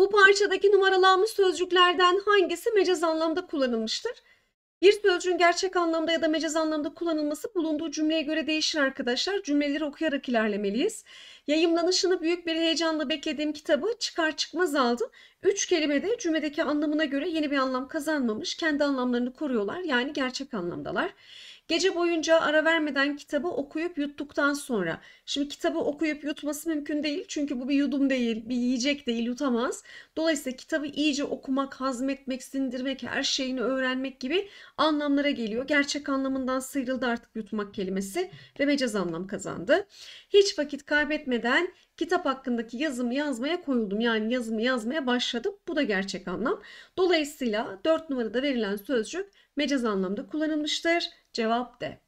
Bu parçadaki numaralanmış sözcüklerden hangisi mecaz anlamda kullanılmıştır? Bir sözcüğün gerçek anlamda ya da mecaz anlamda kullanılması bulunduğu cümleye göre değişir arkadaşlar. Cümleleri okuyarak ilerlemeliyiz. Yayınlanışını büyük bir heyecanla beklediğim kitabı çıkar çıkmaz aldım. Üç kelime de cümledeki anlamına göre yeni bir anlam kazanmamış. Kendi anlamlarını koruyorlar yani gerçek anlamdalar. Gece boyunca ara vermeden kitabı okuyup yuttuktan sonra. Şimdi kitabı okuyup yutması mümkün değil. Çünkü bu bir yudum değil, bir yiyecek değil, yutamaz. Dolayısıyla kitabı iyice okumak, hazmetmek, sindirmek, her şeyini öğrenmek gibi anlamlara geliyor. Gerçek anlamından sıyrıldı artık yutmak kelimesi ve mecaz anlam kazandı. Hiç vakit kaybetmeden kitap hakkındaki yazımı yazmaya koyuldum. Yani yazımı yazmaya başladım. Bu da gerçek anlam. Dolayısıyla 4 numarada verilen sözcük mecaz anlamda kullanılmıştır. Cevap de.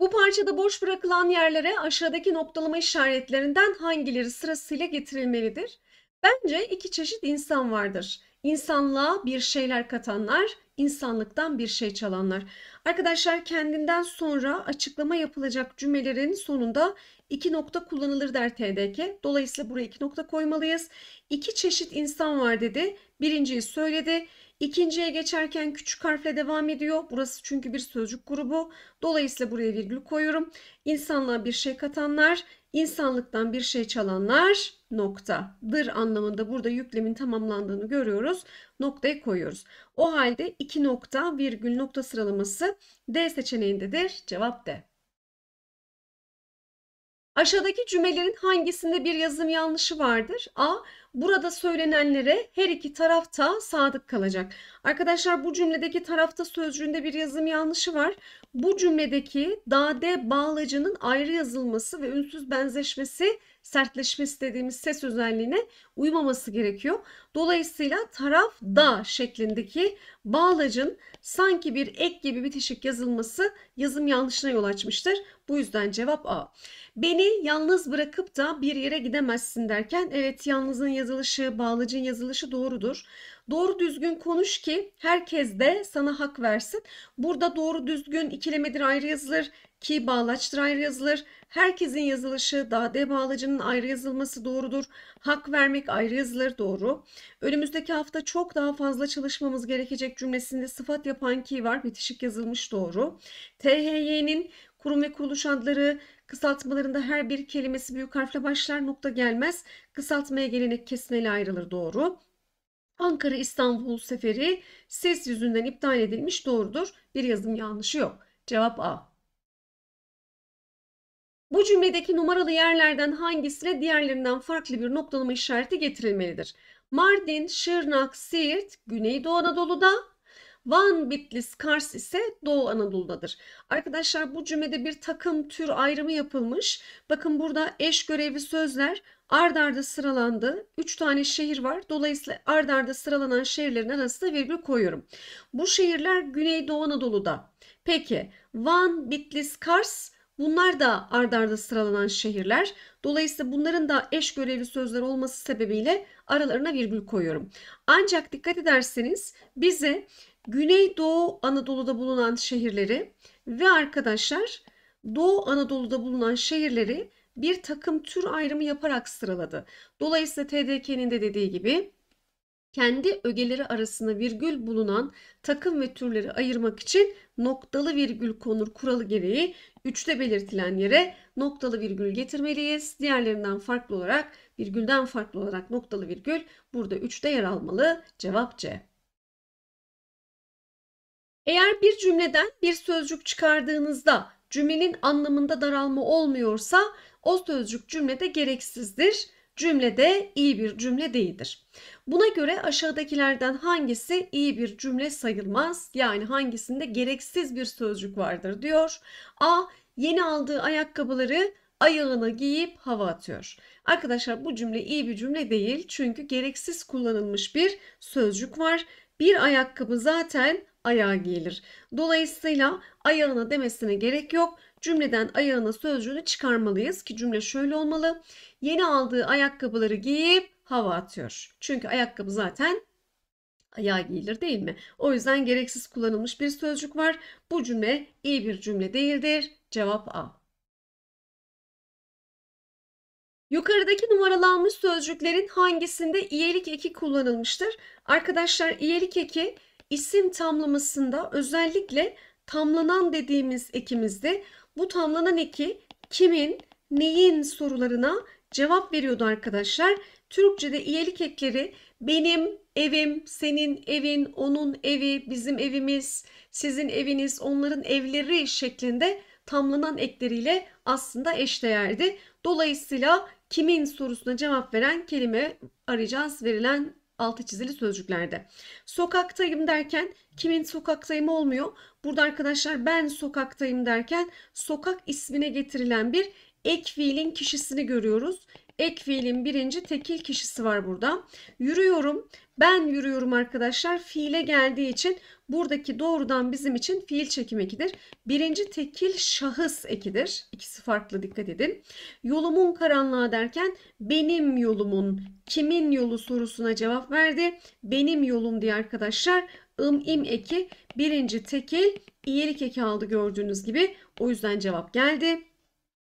Bu parçada boş bırakılan yerlere aşağıdaki noktalama işaretlerinden hangileri sırasıyla getirilmelidir? Bence iki çeşit insan vardır. İnsanlığa bir şeyler katanlar, insanlıktan bir şey çalanlar. Arkadaşlar kendinden sonra açıklama yapılacak cümlelerin sonunda iki nokta kullanılır der TDK. Dolayısıyla buraya iki nokta koymalıyız. İki çeşit insan var dedi. Birinciyi söyledi. İkinciye geçerken küçük harfle devam ediyor. Burası çünkü bir sözcük grubu. Dolayısıyla buraya virgül koyuyorum. İnsanlığa bir şey katanlar, insanlıktan bir şey çalanlar nokta. Dır anlamında burada yüklemin tamamlandığını görüyoruz. Noktayı koyuyoruz. O halde iki nokta virgül nokta sıralaması D seçeneğindedir. Cevap D. Aşağıdaki cümlelerin hangisinde bir yazım yanlışı vardır? A. Burada söylenenlere her iki taraf da sadık kalacak. Arkadaşlar bu cümledeki tarafta sözcüğünde bir yazım yanlışı var. Bu cümledeki dade bağlacının ayrı yazılması ve ünsüz benzeşmesi sertleşmesi dediğimiz ses özelliğine uymaması gerekiyor. Dolayısıyla taraf da şeklindeki bağlacın sanki bir ek gibi bitişik yazılması yazım yanlışına yol açmıştır. Bu yüzden cevap A. Beni yalnız bırakıp da bir yere gidemezsin derken evet yalnızın yazılışı, bağlacın yazılışı doğrudur. Doğru düzgün konuş ki herkes de sana hak versin. Burada doğru düzgün ikilemedir ayrı yazılır ki bağlaçtır ayrı yazılır. Herkesin yazılışı dade bağlacının ayrı yazılması doğrudur. Hak vermek ayrı yazılır doğru. Önümüzdeki hafta çok daha fazla çalışmamız gerekecek cümlesinde sıfat yapan ki var bitişik yazılmış doğru. THY'nin kurum ve kuruluş adları kısaltmalarında her bir kelimesi büyük harfle başlar nokta gelmez. Kısaltmaya gelenek kesmeli ayrılır doğru. Ankara İstanbul seferi ses yüzünden iptal edilmiş doğrudur. Bir yazım yanlışı yok. Cevap A. Bu cümledeki numaralı yerlerden hangisine diğerlerinden farklı bir noktalama işareti getirilmelidir? Mardin, Şırnak, Siirt, Güneydoğu Anadolu'da, Van, Bitlis, Kars ise Doğu Anadolu'dadır. Arkadaşlar bu cümlede bir takım tür ayrımı yapılmış. Bakın burada eş görevli sözler ard arda sıralandı. 3 tane şehir var. Dolayısıyla ard arda sıralanan şehirlerin arasında virgül koyuyorum. Bu şehirler Güneydoğu Anadolu'da. Peki Van, Bitlis, Kars bunlar da ard arda sıralanan şehirler. Dolayısıyla bunların da eş görevli sözler olması sebebiyle aralarına virgül koyuyorum. Ancak dikkat ederseniz bize Güneydoğu Anadolu'da bulunan şehirleri ve arkadaşlar Doğu Anadolu'da bulunan şehirleri bir takım tür ayrımı yaparak sıraladı. Dolayısıyla TDK'nin de dediği gibi kendi ögeleri arasında virgül bulunan takım ve türleri ayırmak için noktalı virgül konur kuralı gereği üçte belirtilen yere noktalı virgül getirmeliyiz. Diğerlerinden farklı olarak virgülden farklı olarak noktalı virgül burada üçte yer almalı. Cevap C. Eğer bir cümleden bir sözcük çıkardığınızda cümlenin anlamında daralma olmuyorsa o sözcük cümlede gereksizdir. Cümlede iyi bir cümle değildir. Buna göre aşağıdakilerden hangisi iyi bir cümle sayılmaz? Yani hangisinde gereksiz bir sözcük vardır diyor. A. Yeni aldığı ayakkabıları ayağına giyip hava atıyor. Arkadaşlar bu cümle iyi bir cümle değil çünkü gereksiz kullanılmış bir sözcük var. Bir ayakkabı zaten ayağı gelir. Dolayısıyla ayağına demesine gerek yok. Cümleden ayağına sözcüğünü çıkarmalıyız ki cümle şöyle olmalı. Yeni aldığı ayakkabıları giyip hava atıyor. Çünkü ayakkabı zaten ayağa giyilir değil mi? O yüzden gereksiz kullanılmış bir sözcük var. Bu cümle iyi bir cümle değildir. Cevap A. Yukarıdaki numaralanmış sözcüklerin hangisinde iyelik eki kullanılmıştır? Arkadaşlar iyelik eki İsim tamlamasında özellikle tamlanan dediğimiz ekimizde bu tamlanan eki kimin, neyin sorularına cevap veriyordu arkadaşlar. Türkçe'de iyelik ekleri benim evim, senin evin, onun evi, bizim evimiz, sizin eviniz, onların evleri şeklinde tamlanan ekleriyle aslında eşdeğerdi. Dolayısıyla kimin sorusuna cevap veren kelime arayacağız verilen altı çizili sözcüklerde. Sokaktayım derken kimin sokaktayım olmuyor. Burada arkadaşlar ben sokaktayım derken sokak ismine getirilen bir ek fiilin kişisini görüyoruz. Ek fiilin birinci tekil kişisi var burada. Yürüyorum. Ben yürüyorum arkadaşlar. Fiile geldiği için Buradaki doğrudan bizim için fiil çekim ekidir. Birinci tekil şahıs ekidir. İkisi farklı dikkat edin. Yolumun karanlığa derken benim yolumun kimin yolu sorusuna cevap verdi. Benim yolum diye arkadaşlar ım im eki birinci tekil iyilik eki aldı gördüğünüz gibi. O yüzden cevap geldi.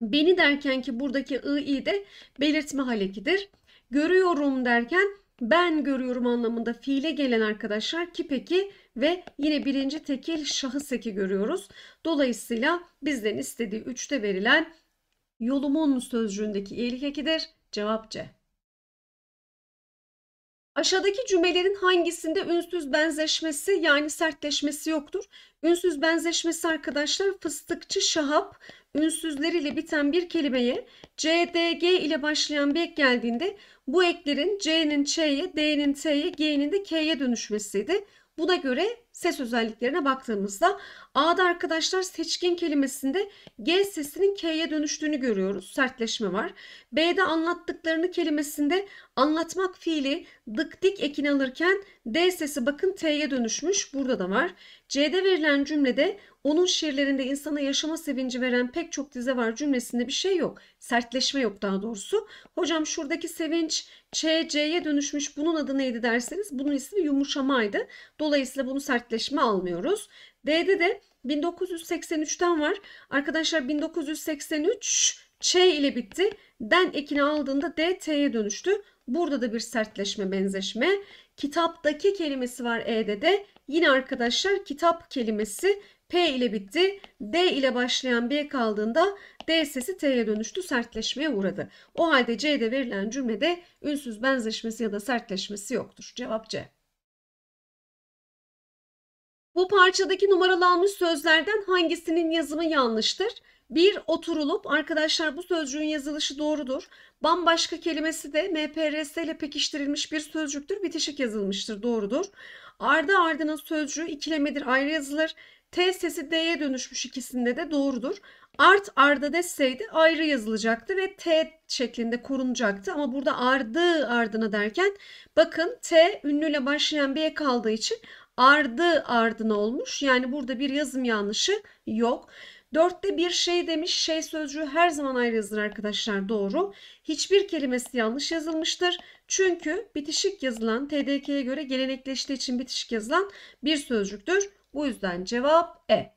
Beni derken ki buradaki ı i de belirtme halekidir. Görüyorum derken ben görüyorum anlamında fiile gelen arkadaşlar ki peki ve yine birinci tekil şahıs eki görüyoruz. Dolayısıyla bizden istediği üçte verilen yolumun sözcüğündeki iyilik ekidir. Cevap C. Aşağıdaki cümlelerin hangisinde ünsüz benzeşmesi yani sertleşmesi yoktur? Ünsüz benzeşmesi arkadaşlar fıstıkçı şahap ünsüzleriyle biten bir kelimeye C, D, G ile başlayan bir ek geldiğinde bu eklerin C'nin Ç'ye, D'nin T'ye, G'nin de K'ye dönüşmesiydi. Buna göre ses özelliklerine baktığımızda A'da arkadaşlar seçkin kelimesinde G sesinin K'ye dönüştüğünü görüyoruz. Sertleşme var. B'de anlattıklarını kelimesinde anlatmak fiili dık dik ekin alırken D sesi bakın T'ye dönüşmüş. Burada da var. C'de verilen cümlede onun şiirlerinde insana yaşama sevinci veren pek çok dize var cümlesinde bir şey yok. Sertleşme yok daha doğrusu. Hocam şuradaki sevinç Ç, C'ye dönüşmüş bunun adı neydi derseniz bunun ismi yumuşamaydı. Dolayısıyla bunu sertleşme almıyoruz. D'de de 1983'ten var. Arkadaşlar 1983 Ç ile bitti. Den ekini aldığında D, T'ye dönüştü. Burada da bir sertleşme, benzeşme. Kitaptaki kelimesi var E'de de. Yine arkadaşlar kitap kelimesi P ile bitti. D ile başlayan B kaldığında D sesi T'ye dönüştü, sertleşmeye uğradı. O halde C'de verilen cümlede ünsüz benzeşmesi ya da sertleşmesi yoktur. Cevap C. Bu parçadaki numaralanmış sözlerden hangisinin yazımı yanlıştır? Bir oturulup arkadaşlar bu sözcüğün yazılışı doğrudur. Bambaşka kelimesi de MPRS ile pekiştirilmiş bir sözcüktür. Bitişik yazılmıştır doğrudur. Ardı ardının sözcüğü ikilemedir ayrı yazılır. T sesi D'ye dönüşmüş ikisinde de doğrudur. Art arda deseydi ayrı yazılacaktı ve T şeklinde korunacaktı. Ama burada ardı ardına derken bakın T ünlüyle başlayan bir ek aldığı için ardı ardına olmuş. Yani burada bir yazım yanlışı yok. Dörtte bir şey demiş. Şey sözcüğü her zaman ayrı yazılır arkadaşlar doğru. Hiçbir kelimesi yanlış yazılmıştır. Çünkü bitişik yazılan TDK'ye göre gelenekleştiği için bitişik yazılan bir sözcüktür. Bu yüzden cevap E.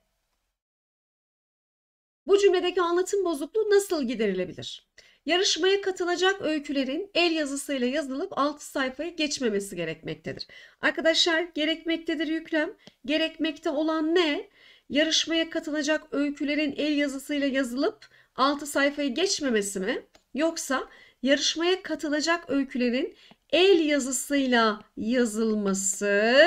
Bu cümledeki anlatım bozukluğu nasıl giderilebilir? Yarışmaya katılacak öykülerin el yazısıyla yazılıp 6 sayfaya geçmemesi gerekmektedir. Arkadaşlar gerekmektedir yüklem. Gerekmekte olan ne? Yarışmaya katılacak öykülerin el yazısıyla yazılıp 6 sayfaya geçmemesi mi? Yoksa yarışmaya katılacak öykülerin el yazısıyla yazılması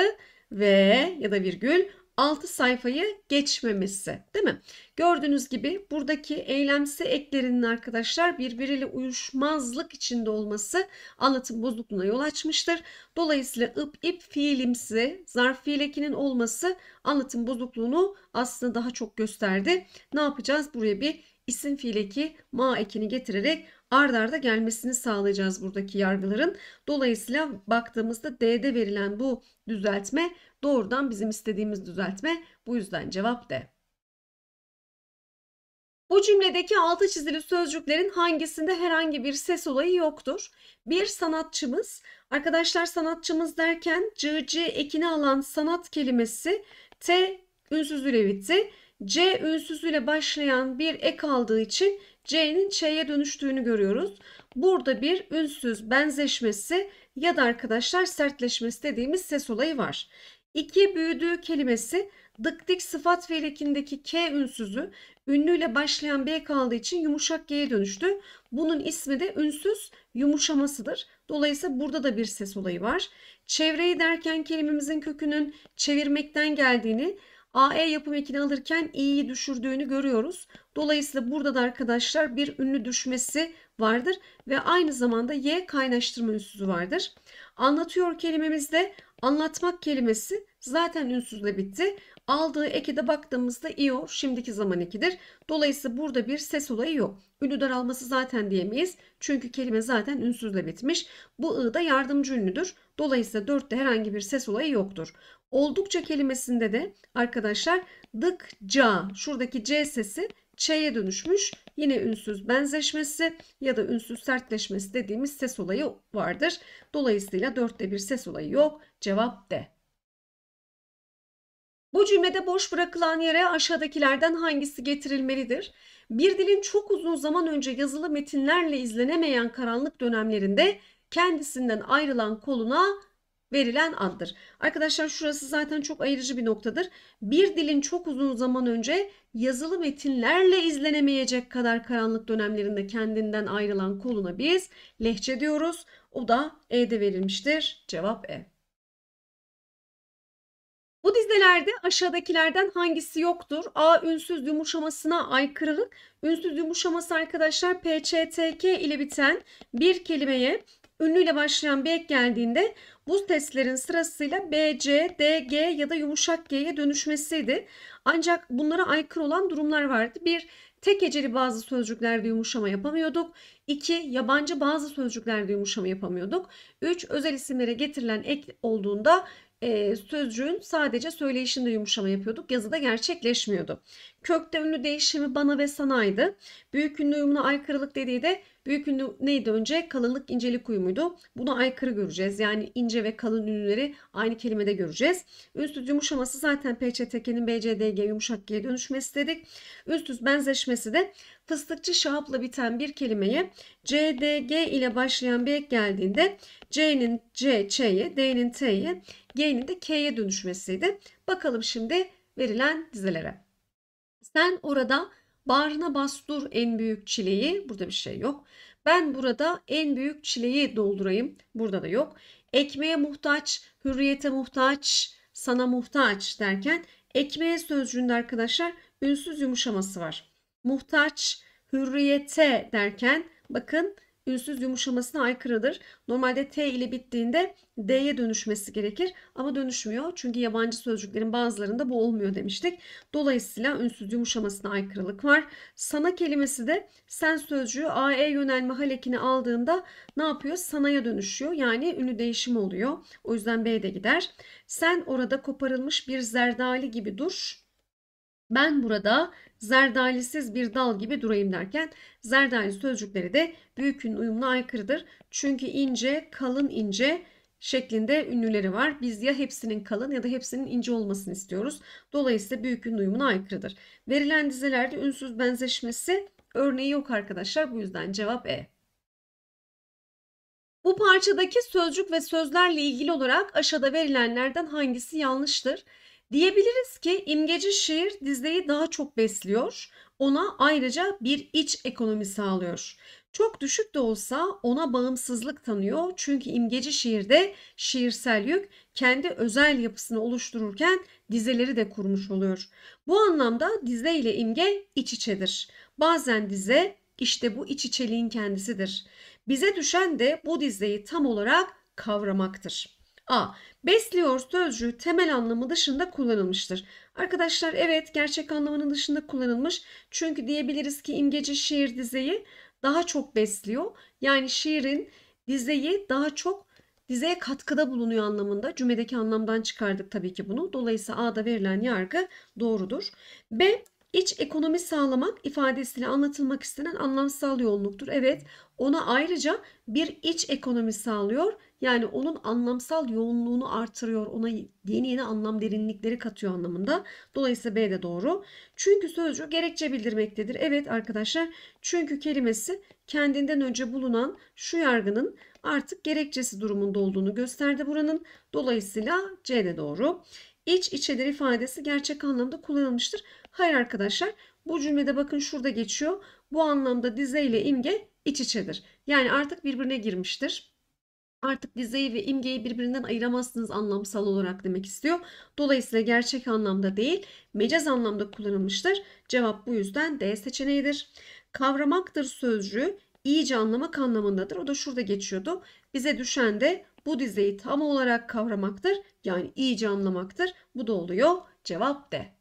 ve ya da virgül 6 sayfayı geçmemesi değil mi? Gördüğünüz gibi buradaki eylemsi eklerinin arkadaşlar birbiriyle uyuşmazlık içinde olması anlatım bozukluğuna yol açmıştır. Dolayısıyla ıp ip fiilimsi zarf fiilekinin olması anlatım bozukluğunu aslında daha çok gösterdi. Ne yapacağız? Buraya bir isim fiileki ma ekini getirerek ard arda gelmesini sağlayacağız buradaki yargıların. Dolayısıyla baktığımızda D'de verilen bu düzeltme doğrudan bizim istediğimiz düzeltme. Bu yüzden cevap D. Bu cümledeki altı çizili sözcüklerin hangisinde herhangi bir ses olayı yoktur? Bir sanatçımız, arkadaşlar sanatçımız derken cıcı ekini alan sanat kelimesi T ünsüzüyle bitti. C ünsüzüyle başlayan bir ek aldığı için C'nin Ç'ye dönüştüğünü görüyoruz. Burada bir ünsüz benzeşmesi ya da arkadaşlar sertleşmesi dediğimiz ses olayı var. İki büyüdüğü kelimesi dıktik sıfat fiilindeki K ünsüzü ünlüyle başlayan B kaldığı için yumuşak G'ye dönüştü. Bunun ismi de ünsüz yumuşamasıdır. Dolayısıyla burada da bir ses olayı var. Çevreyi derken kelimemizin kökünün çevirmekten geldiğini AE yapım ekini alırken i'yi düşürdüğünü görüyoruz. Dolayısıyla burada da arkadaşlar bir ünlü düşmesi vardır ve aynı zamanda y kaynaştırma ünsüzü vardır. Anlatıyor kelimemizde anlatmak kelimesi zaten ünsüzle bitti. Aldığı eki de baktığımızda io şimdiki zaman ekidir. Dolayısıyla burada bir ses olayı yok. Ünlü daralması zaten diyemeyiz. Çünkü kelime zaten ünsüzle bitmiş. Bu ı da yardımcı ünlüdür. Dolayısıyla dörtte herhangi bir ses olayı yoktur. Oldukça kelimesinde de arkadaşlar dık ca şuradaki c sesi ç'ye dönüşmüş. Yine ünsüz benzeşmesi ya da ünsüz sertleşmesi dediğimiz ses olayı vardır. Dolayısıyla dörtte bir ses olayı yok. Cevap D. Bu cümlede boş bırakılan yere aşağıdakilerden hangisi getirilmelidir? Bir dilin çok uzun zaman önce yazılı metinlerle izlenemeyen karanlık dönemlerinde kendisinden ayrılan koluna verilen addır. Arkadaşlar şurası zaten çok ayırıcı bir noktadır. Bir dilin çok uzun zaman önce yazılı metinlerle izlenemeyecek kadar karanlık dönemlerinde kendinden ayrılan koluna biz lehçe diyoruz. O da E'de verilmiştir. Cevap E. Bu dizelerde aşağıdakilerden hangisi yoktur? A. Ünsüz yumuşamasına aykırılık. Ünsüz yumuşaması arkadaşlar PCTK ile biten bir kelimeye ünlüyle başlayan bir ek geldiğinde bu testlerin sırasıyla B, C, D, G ya da yumuşak G'ye dönüşmesiydi. Ancak bunlara aykırı olan durumlar vardı. Bir, tek eceli bazı sözcüklerde yumuşama yapamıyorduk. İki Yabancı bazı sözcüklerde yumuşama yapamıyorduk. Üç Özel isimlere getirilen ek olduğunda e, sözcüğün sadece söyleyişinde yumuşama yapıyorduk. Yazıda gerçekleşmiyordu. Kökte ünlü değişimi bana ve sanaydı. Büyük ünlü uyumuna aykırılık dediği de büyük ünlü neydi önce? Kalınlık incelik uyumuydu. Buna aykırı göreceğiz. Yani ince ve kalın ünlüleri aynı kelimede göreceğiz. Ünsüz yumuşaması zaten PÇTK'nin BCDG yumuşak G'ye dönüşmesi dedik. Ünsüz benzeşmesi de fıstıkçı şahapla biten bir kelimeye CDG ile başlayan bir ek geldiğinde C'nin C, Ç'ye, D'nin T'ye, G'nin de K'ye dönüşmesiydi. Bakalım şimdi verilen dizelere. Sen orada bağrına dur en büyük çileyi. Burada bir şey yok. Ben burada en büyük çileyi doldurayım. Burada da yok. Ekmeğe muhtaç, hürriyete muhtaç, sana muhtaç derken ekmeğe sözcüğünde arkadaşlar ünsüz yumuşaması var. Muhtaç, hürriyete derken bakın ünsüz yumuşamasına aykırıdır. Normalde T ile bittiğinde D'ye dönüşmesi gerekir ama dönüşmüyor. Çünkü yabancı sözcüklerin bazılarında bu olmuyor demiştik. Dolayısıyla ünsüz yumuşamasına aykırılık var. Sana kelimesi de sen sözcüğü AE yönelme halekini aldığında ne yapıyor? Sana'ya dönüşüyor. Yani ünlü değişim oluyor. O yüzden B de gider. Sen orada koparılmış bir zerdali gibi dur ben burada zerdalisiz bir dal gibi durayım derken zerdali sözcükleri de büyükün uyumuna aykırıdır. Çünkü ince, kalın ince şeklinde ünlüleri var. Biz ya hepsinin kalın ya da hepsinin ince olmasını istiyoruz. Dolayısıyla büyükün ünlü uyumuna aykırıdır. Verilen dizelerde ünsüz benzeşmesi örneği yok arkadaşlar. Bu yüzden cevap E. Bu parçadaki sözcük ve sözlerle ilgili olarak aşağıda verilenlerden hangisi yanlıştır? Diyebiliriz ki imgeci şiir dizdeyi daha çok besliyor, ona ayrıca bir iç ekonomi sağlıyor. Çok düşük de olsa ona bağımsızlık tanıyor çünkü imgeci şiirde şiirsel yük kendi özel yapısını oluştururken dizeleri de kurmuş oluyor. Bu anlamda dize ile imge iç içedir. Bazen dize işte bu iç içeliğin kendisidir. Bize düşen de bu dizeyi tam olarak kavramaktır. A. Besliyor sözcüğü temel anlamı dışında kullanılmıştır. Arkadaşlar evet gerçek anlamının dışında kullanılmış. Çünkü diyebiliriz ki imgeci şiir dizeyi daha çok besliyor. Yani şiirin dizeyi daha çok dizeye katkıda bulunuyor anlamında. Cümledeki anlamdan çıkardık tabii ki bunu. Dolayısıyla A'da verilen yargı doğrudur. B. İç ekonomi sağlamak ifadesiyle anlatılmak istenen anlamsal yoğunluktur. Evet ona ayrıca bir iç ekonomi sağlıyor. Yani onun anlamsal yoğunluğunu artırıyor. Ona yeni yeni anlam derinlikleri katıyor anlamında. Dolayısıyla B de doğru. Çünkü sözcüğü gerekçe bildirmektedir. Evet arkadaşlar çünkü kelimesi kendinden önce bulunan şu yargının artık gerekçesi durumunda olduğunu gösterdi buranın. Dolayısıyla C de doğru. İç içedir ifadesi gerçek anlamda kullanılmıştır. Hayır arkadaşlar bu cümlede bakın şurada geçiyor. Bu anlamda dize ile imge iç içedir. Yani artık birbirine girmiştir. Artık dizeyi ve imgeyi birbirinden ayıramazsınız anlamsal olarak demek istiyor. Dolayısıyla gerçek anlamda değil, mecaz anlamda kullanılmıştır. Cevap bu yüzden D seçeneğidir. Kavramaktır sözcüğü iyice anlamak anlamındadır. O da şurada geçiyordu. Bize düşen de bu dizeyi tam olarak kavramaktır. Yani iyice anlamaktır. Bu da oluyor. Cevap D.